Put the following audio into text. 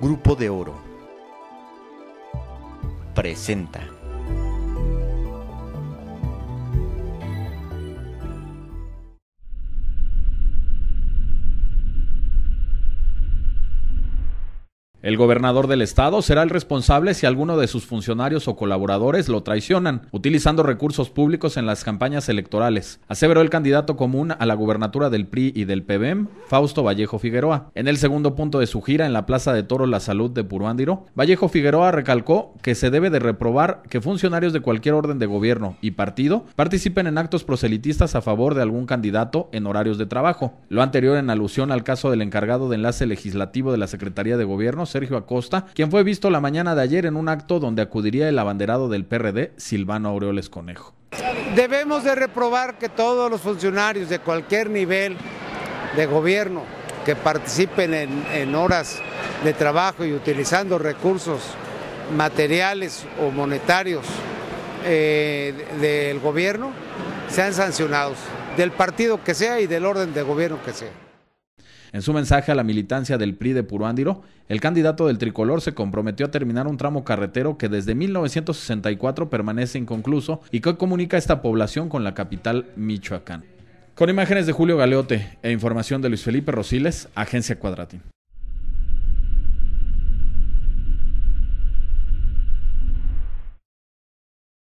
Grupo de Oro presenta. El gobernador del estado será el responsable si alguno de sus funcionarios o colaboradores lo traicionan, utilizando recursos públicos en las campañas electorales, aseveró el candidato común a la gubernatura del PRI y del PBM, Fausto Vallejo Figueroa. En el segundo punto de su gira en la Plaza de Toro La Salud de Puruándiro, Vallejo Figueroa recalcó que se debe de reprobar que funcionarios de cualquier orden de gobierno y partido participen en actos proselitistas a favor de algún candidato en horarios de trabajo. Lo anterior en alusión al caso del encargado de enlace legislativo de la Secretaría de Gobierno, Sergio Acosta, quien fue visto la mañana de ayer en un acto donde acudiría el abanderado del PRD, Silvano Aureoles Conejo. Debemos de reprobar que todos los funcionarios de cualquier nivel de gobierno que participen en, horas de trabajo y utilizando recursos materiales o monetarios eh, del gobierno sean sancionados, del partido que sea y del orden de gobierno que sea. En su mensaje a la militancia del PRI de Puruándiro, el candidato del tricolor se comprometió a terminar un tramo carretero que desde 1964 permanece inconcluso y que comunica esta población con la capital Michoacán. Con imágenes de Julio Galeote e información de Luis Felipe Rosiles, Agencia Cuadratín.